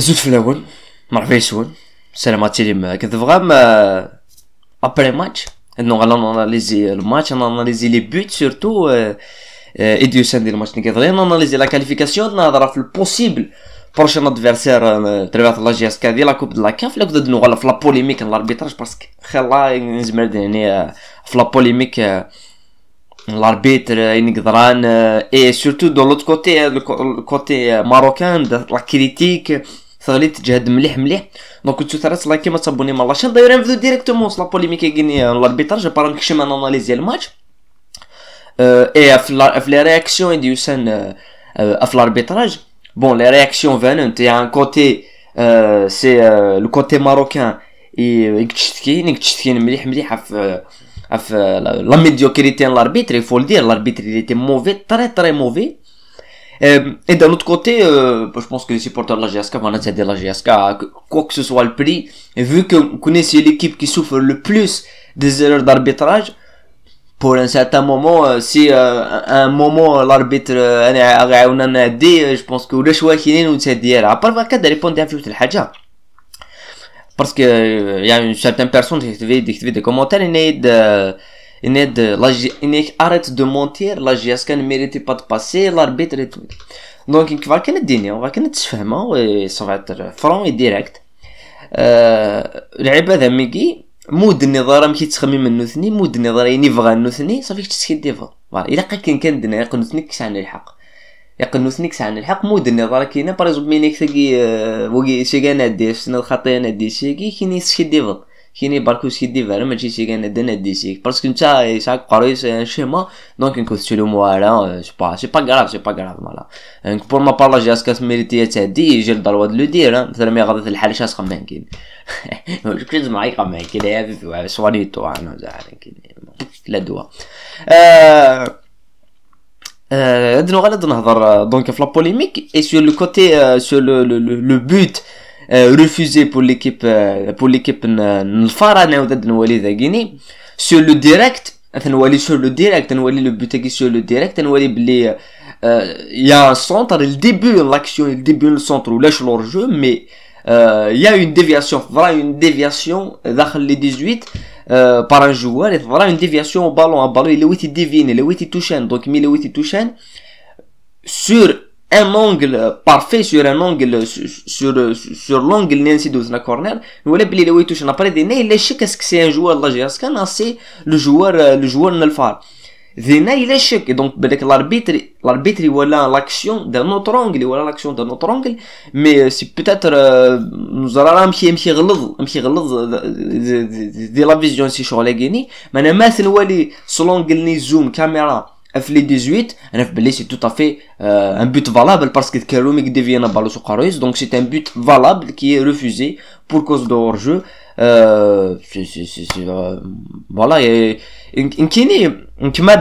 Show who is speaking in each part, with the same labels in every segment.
Speaker 1: C'est un peu de temps. C'est un peu de temps. Après le match, nous allons analyser le match, analyser les buts, surtout. Et du sein du match, nous allons analyser la qualification, nous allons faire le possible prochain adversaire de la GSKD, la Coupe de la CAF. Nous allons analyser la polémique de l'arbitrage parce que là nous allons analyser la polémique de l'arbitre et surtout de l'autre côté, le côté marocain, la critique. ثالي تجهد مليح مليح دونك كنتو ثلاث لايكي ما تابوني مع لاشين داير نفدو ديريكتومون سلا بوليميك كيغيني لاربيتاج بارا نكشم انا اناليز ديال الماتش اه، اي اف لي رياكسيون ديوسان اه، في لاربيتاج بون لي رياكسيون فانونت يا ان كوتي اه، سي لو كوتي ماروكان يكتشتكين يكتشتكين مليح مليح ف اف لا ميديوكريتي لاربيتري فول دير لاربيتري لي تي موفي تري تري موفي Euh, et d'un autre côté, euh, bah, je pense que les supporters de la GSK vont de la GSK, quoi que ce soit le prix, et vu que vous connaissez l'équipe qui souffre le plus des erreurs d'arbitrage, pour un certain moment, euh, si un moment l'arbitre a une a je pense que le choix nous à part de répondre à la parce que il y a une certaine personne qui a des commentaires et انك اريت دو مونتير لا جياس كان ميريتي با باسي لاربيتر تو دونك كيفا كان الدنيا وغا كانت تفهمها صافي فرون اي ديريكت أه... لعب هذا ميكي مود النظاره مكي تخمم النوثني مود النظاره يني بغا النوثني صافي تسكي ديفا فوالا الا قا كان كان دنا يقن نوثني كش عن الحق يقن نوثني كش عن الحق مود النظاره كاينه باريزومبل مينيك تلقي وكي شي كان عندي شنو الخطيه انا دي شي كي كاين يسكي ديفا كيني سي دي فعلا ماشي سي كان دنا سي باسكو نتا يسعك قريس ان شيما دونك نكون تشيلو موالا سي با سي با غراف سي با غراف مالا دونك بور ما بارلا لا جاس كاس ميريتي دي جي الدروا دو لو دير مثلا مي غادي الحال شاس خمان كين واش كنت معي خمام كين سواني تو انا زعما كين لا دوا عندنا غادي نهضر دونك في لا بوليميك اي سور لو كوتي سور لو لو but Euh, refusé pour l'équipe euh, pour l'équipe Nfarane ou d'Adn Walid Agini sur le direct athan wali sur le direct athan wali le but est sur le direct athan wali blé euh, il y a un centre le début l'action le début le centre où lâche leur jeu mais il y a une déviation voilà une déviation dans les 18 par un joueur et voilà une déviation au ballon un ballon il est où il devine il est où il touche donc mais il est où il touche sur un angle parfait sur un angle sur sur, sur l'angle Nancy dans la corner nous voulons plier le way touch on a parlé des nez les chèques est-ce que c'est un joueur là j'ai est-ce qu'un c'est le joueur euh, le joueur ne le fait des nez les chèques donc avec l'arbitre l'arbitre voilà l'action de notre angle voilà l'action de notre angle mais euh, c'est peut-être euh, nous allons un petit un petit glaze un petit glaze de, de, la vision si je suis allé mais le match nous selon le zoom caméra les 18 c'est tout à fait euh, un but valable parce que Karoumik devient un sur donc c'est un but valable qui est refusé pour cause de hors-jeu euh, euh, voilà une qui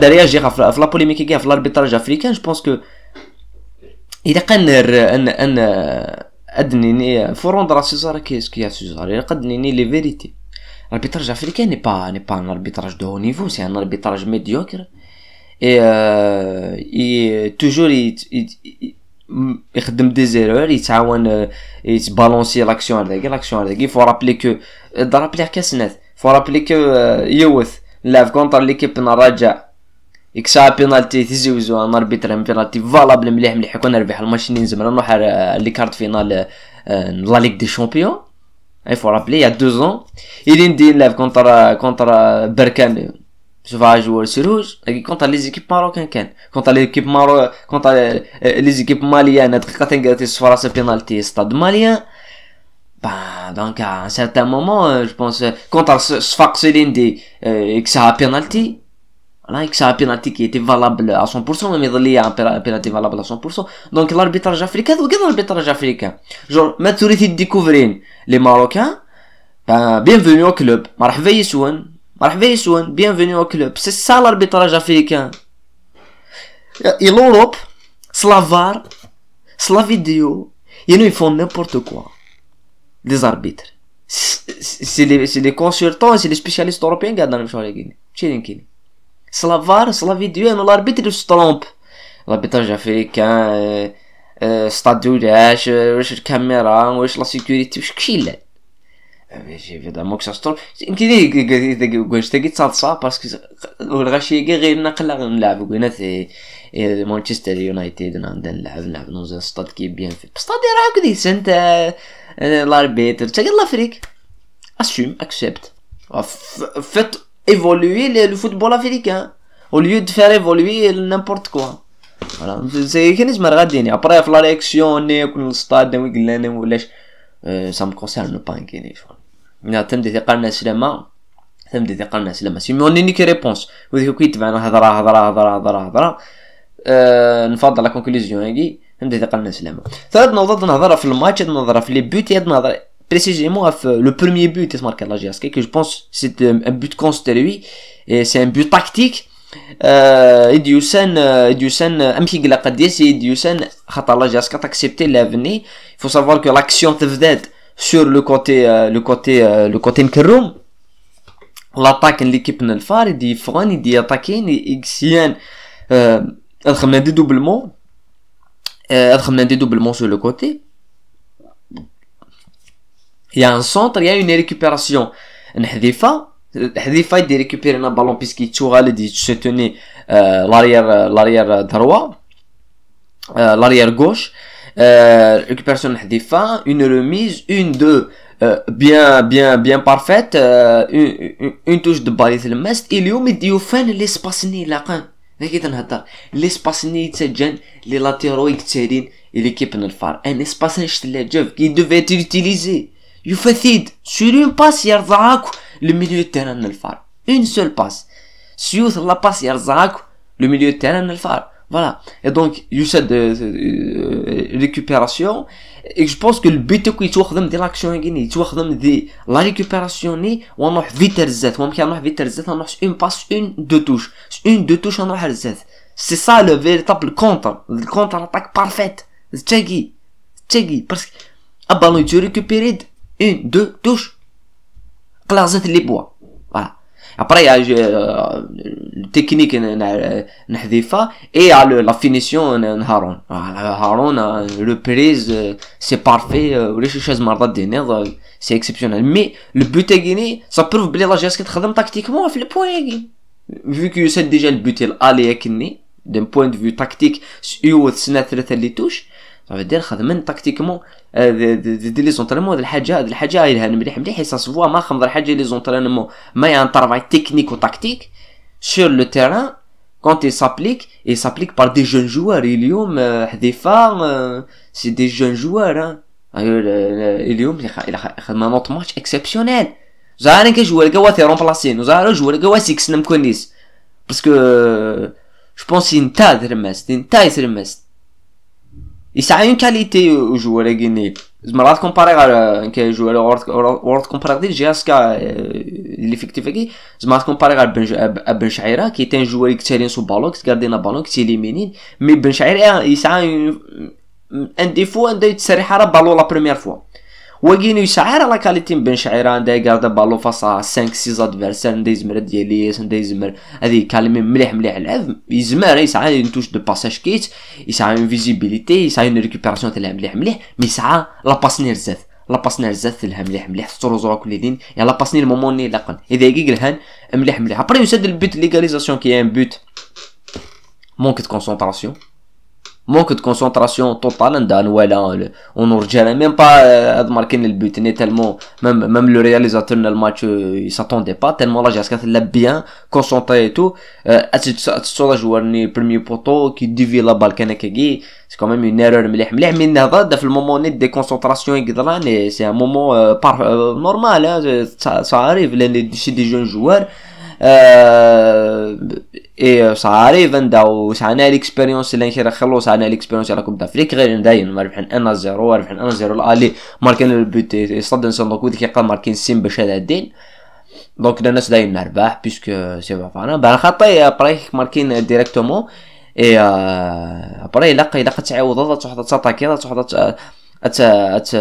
Speaker 1: derrière la polémique et l'arbitrage africain je pense que il euh, a euh, faut rendre à César qu'est-ce qu'il a César il a les vérités l'arbitrage africain n'est pas n'est pas un arbitrage de haut niveau c'est un arbitrage médiocre اي اي توجور يخدم دي زيرور يتعاون يتبالونسي لاكسيون هذاك لاكسيون هذاك فو رابلي كو ضرب ليه كاسنات فو رابلي كو يوث لاف كونتر ليكيب نراجع يكسا بينالتي تيزيوزو ان اربيتر بينالتي فالابل مليح مليح كون نربح الماتش اللي نزمر نروح لي كارت فينال لا ليغ دي شامبيون il faut rappeler il y a deux ans il est en contre euh, contre euh, Berkane Je vais jouer sur rouge contre les équipes marocaines كان contre équipes maroc t'as euh, les équipes maliennes تلقى تنقاتي sur سي penalty stade malien bah donc à un certain moment euh, je pense contre Sfak Selindi et que ça un penalty là que ça un penalty qui était valable à 100% mais il y a un penalty valable à 100% donc l'arbitrage africain ou l'arbitrage africain genre ما de découvrir les marocains ben bienvenue au club مرحبا يسون مرحبا يسون بيانفينيو كلوب سي سا لاربيتراج افريكان اي لوروب سلافار سلا فيديو يانو يفون نيمبورت كوا لي زاربيتر سي لي سي لي كونسلتون سي لي سبيشاليست اوروبيان قاعد نمشيو على كيني ماشي يمكن سلافار سلا فيديو يانو لاربيتر سترومب لاربيتراج افريكان ستاديو داش واش الكاميرا واش لا سيكوريتي واش كشي لا ماشي eh, évidemment que ça كي trouve يمكن واش تاكي تصالصا باسكو الغاشيه كي غير نقلا نلعب قلنا في مانشستر يونايتد نبدا نلعب نلعب نوزا ستاد كي بيان في ستاد راه كدي سنت لاربيتر تاكي لافريك اسيوم اكسبت فات ايفولوي لو فوتبول افريكان او ليو دو فير ايفولوي نيمبورت كوا فوالا سي كان زعما غاديني ابري في لا رياكسيون نيك للستاد وي قلنا ولاش سام كونسيرن با انكيني شغل تم دي ثقلنا سلامة تم دي ثقلنا سلامة سيمونيني كي ريبونس وذيك كي تبعنا هضرة هضرة هضرة هضرة هضرة أه، نفضل لا كونكليزيون هاكي تم دي ثقلنا سلامة ثلاث نوضات نهضر في الماتش نهضر في لي بوت نهضر précisément le premier but de marqué la GSK que je pense c'est ان بوت contre وي سي ان بوت but tactique Idiusen Idiusen Amchig la Qadis Idiusen خاطر لا جاسكا تاكسبتي لافني فو سافوار كو لاكسيون l'action sur le côté euh, le côté euh, le côté Mkerroum l'attaque de l'équipe Nelfar il dit Fran il dit attaquer il Xien euh elle des doublements euh, des doublements sur le côté il y a un centre il y a une récupération Hdifa Hdifa il récupère un ballon puisqu'il tourne il dit se tenait euh, l'arrière euh, l'arrière droit l'arrière gauche euh, récupération une remise, une deux bien bien bien parfaite, euh, une, une, une, touche de balle في المست اليوم les les لي et l'équipe كي تنهضر لي Un يتسجن لي لاتيرو يكترين اللي كيبن الفار ان سباسني sur لا جوف كي دوفي تيليزي y a اون باس تيران الفار اون سول باس سيوث لا باس لو ميليو تيران الفار voilà. Et donc, il y a cette euh, euh, récupération. Et je pense que le but est qu'il y ait l'action à Guinée. Il y la récupération et on a vite le Z. On a vite le Z. On a une passe, une, deux touches. Une, deux touches, on a le Z. C'est ça le véritable contre. Le contre-attaque parfaite. C'est Tchagi. Tchagi. Parce que, un ah ballon, tu récupères une, deux touches. Claire les bois. Après, il y a euh, la technique et il y a le, la finition Haron. Haron, reprise, c'est parfait. Euh, euh, c'est exceptionnel. Mais le but est gagné, ça prouve que la gestion travaille tactiquement le point. Vu que c'est déjà le but, il l'aller d'un point de vue tactique, sur les touches. راه دير خدمن تاكتيكمون دير لي زونترينمون هاد الحاجه هاد الحاجه راها مليح مليح سا سفوا ما خمض الحاجه لي زونترينمون ما ان طرافاي تكنيك وتكتيك سور لو تيران كونت il سابليك اي سابليك بار دي جون joueurs. اليوم حذيفة سي دي جون جوار اليوم خدمه نوت ماتش اكسبسيونيل زعما كي جوار كوا تي رومبلاسين زعما جوار كوا سيكس نمكونيس باسكو جو بونس انت ترمس انت ترمس يسعى اون كاليتي جوال كيني مرات كومباري غير كجوال وورد كومباري ديال جياسكا ليفيكتيف كي زعما كومباري غير بن بن شعيره كي تان جوال كتالين سو بالون كتكاردينا بالون كتيليمينين مي بن شعير يسعى ان ديفو ان يتسرح راه بالون لا بروميير فوا وەگینوی سەعارە لە کالیتیم بن شاعێران دایگاردە باڵۆ فەسا سنگ سیزاد ڤەرسەر دەی زمرە دیێلیس دەی زمر ئەدی مليح ملح ملح زمر يسعى توش دو باساج كيت يسعى اون فيزيبيليتي يسعى اون ريكيبيراسيون تاع مليح مليح مي يسعى لاباس نير زات لاباس نير زاد تلها مليح مليح تطرو زرو كل دين يا لاباس نير مومون ني لاقن اذا كيك الهان مليح مليح ابري يسد البيت ليغاليزاسيون كي ان بوت مونك دو كونسونطراسيون manque de concentration totale ndan wala on ne rejette même pas à euh, marquer le but n'est tellement même même le réalisateur dans le match euh, il s'attendait pas tellement là Jaskat l'a bien concentré et tout sur la joueur ni premier poteau qui dévie la balle kanakagi c'est quand même une erreur مليح مليح moment هذا في المومون déconcentration دي كونسونطراسيون يقدران سي ان مومون بار نورمال سا اريف لان des jeunes joueurs. آه، اي صح غريب نبداو سعنا ليكسبيريونس اللي كي خلص سعنا ليكسبيريونس على كوب دافريك غير مداين ربحنا انا زيرو ربحنا انا زيرو الالي ماركين البوت يصد صندوق دونك وديك يقال ماركين سيم باش هذا الدين دونك الناس داين نربح بيسكو سي با فانا بان خاطي إيه، ابري ماركين ديريكتومون اي ابري لاقي لاقي تعاود تروح تاتاكي تروح ات ات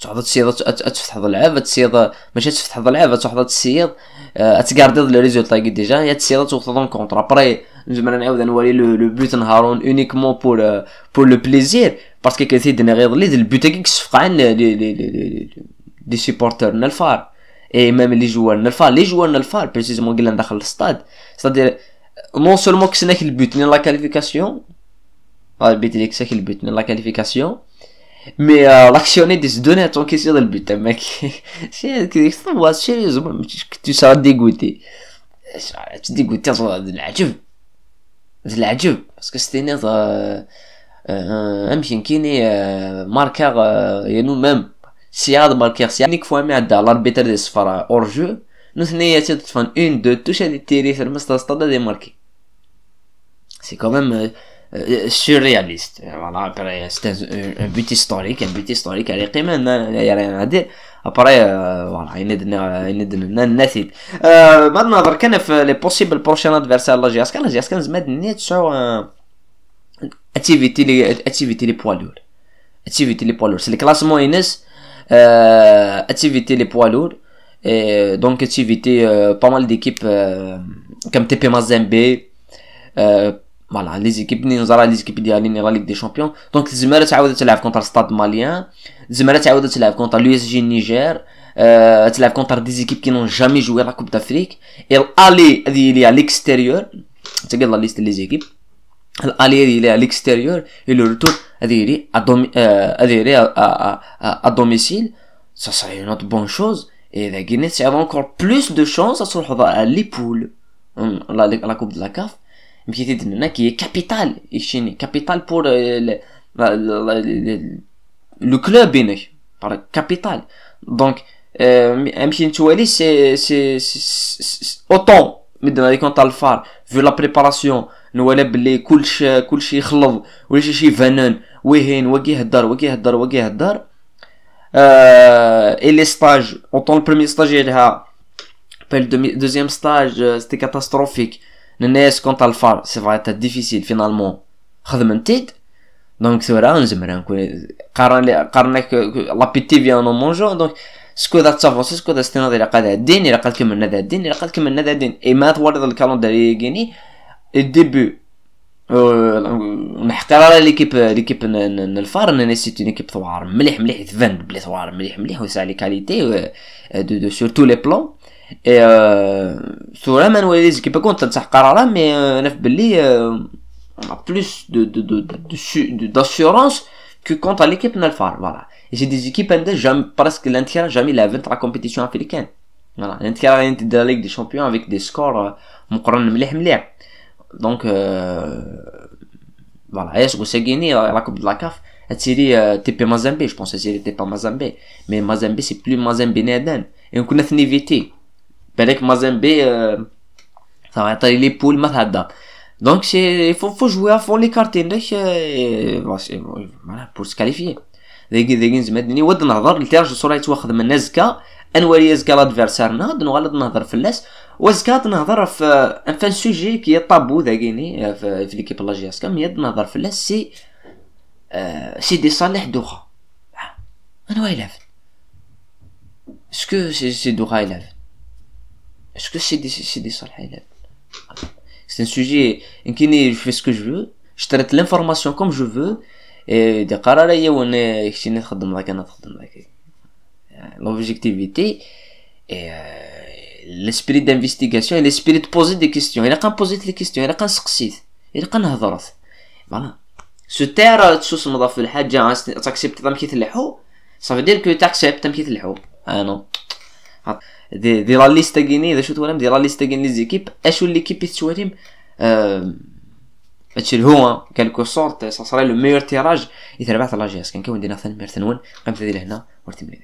Speaker 1: تحضر تسيض تفتح العاب تسيض ماشي تفتح العاب تحضر تسيض تكاردي لي ريزولتا كي ديجا يا تسيض تاخذ دون كونتر ابري انا نعاود نوري لو بوت نهارون اونيكمون بور بور لو بليزير باسكو كي دينا غير لي البوت كي كشفق عن لي سيبورتور نالفار اي ميم لي جوار نالفار لي جوار نالفار بريسيزمون قلنا ندخل الستاد سادير نون سولمون كسناك البوت لا كاليفيكاسيون البيت اللي كساك البوت لا كاليفيكاسيون Mais euh, l'actionnait se donner à ton question dans le but, hein, mec. c'est extrêmement sérieusement, tu seras dégoûté. Tu dégoûté de la dieu. De la dieu. Parce que c'était notre. امشي كيني ماركر يانو ميم سي هاد ماركر سي نيك فوا مي عدا لاربيتر دي صفر اور جو نثنية تطفن اون دو توش هادي تيري في المستوى ستاد دي ماركي سي كوميم Euh, surréaliste. Euh, voilà, après, c'était un, but historique, un but historique, à il n'y a rien à dire. Après, euh, voilà, il est donné, il est dire. il maintenant, par contre, les possibles prochains adversaires, là, j'ai, la ce qu'on, j'ai, est se met net sur, activité, les, les poids lourds. activités les poids lourds. C'est le classement inès activités activité, les poids lourds. Et donc, activité, pas mal d'équipes, comme TP Mazembe, voilà, les équipes, nous les équipes de la Ligue des Champions. Donc, les émeraudes se lèvent contre le stade malien. Les émeraudes se lèvent contre l'USG Niger. Se euh, lèvent contre des équipes qui n'ont jamais joué à la Coupe d'Afrique. Et l'allié est à l'extérieur. Vous regardez la liste des équipes. L'allié est à l'extérieur. Et le retour à domicile. Ça, serait une autre bonne chose. Et la Guinée, c'est avoir encore plus de chances à se retrouver à l'épaule hum, À la Coupe de la CAF qui est capital capital pour e, le club capital donc je c'est c'est autant mais dans les vu la préparation nous blé ولا فنان et les stages autant le premier stage le deuxième stage c'était catastrophique الناس كونت الفار سي فري تا ديفيسيل فينالمون خدم نتيد دونك ثورا نزمر قارن قارن لابيتي فيا نو مونجون دونك سكو ذا تافونسي سكو ذا ستينا الى قاد الدين الى قاد كملنا ذا الدين الى قاد كملنا ذا الدين اي ما تورد الكالوندر يغيني الديبو نحقر على ليكيب ليكيب الفار ان سيت اون ايكيب ثوار مليح مليح تفند بلي ثوار مليح مليح وسع لي كاليتي دو دو لي بلون et اي ثورة ما l'équipe كيما a des équipes مي mais في mais, بلوس de de plus d'assurance que contre à l'équipe Nalfar. Voilà. Et c'est des équipes hein, qui jamais, presque l'entière, jamais la la compétition africaine. Voilà. L'entière de la Ligue des Champions avec des scores, euh, Donc, euh, voilà. Est-ce que c'est gagné euh, la Coupe de la CAF? attirer euh, TP Mazembe, je pense c'était TP Mazembe. Mais Mazembe, c'est plus Mazembe Neden. Et on connaît Nivité. بالك مازيمبي تعطي لي بول ما تهدى دونك سي فو فو جوي فو لي كارتي عندك بور سكاليفي ذيك ديك زعما دني ود نهضر لترج الصوره يتواخذ منا زكا انوالي زكا لادفيرسارنا نغلط نهضر فلاس وزكا نهضر في ان سوجي كي طابو ذاكيني في ليكيب لاجي اسكا مي كام يد نهضر فلاس سي دي صالح دوخا انوا يلعب اسكو سي دوخا يلعب Est-ce que c'est des, c'est des C'est un sujet, en qui je fais ce que je veux, je traite l'information comme je veux, et des قرارية وانا كشي نخدم راك انا نخدم راك l'objectivité et l'esprit d'investigation et l'esprit de poser des questions il a qu'à poser des questions il a qu'à سقسيت il a qu'à نهضرت فوالا سو تير تسوسمض في الحاجة تاكسبت تمكي تلحو صافي دير كو تاكسبت تمكي ah non دير ليستا كيني اذا دي لا ليست ليستا كيني زيكيب اشو ليكيب أه هادشي هو كالكو سورت سا سري لو ميور تيراج يتربح لا جي اس كنكون دينا ثاني مير ثنون قمت ديال هنا ورتي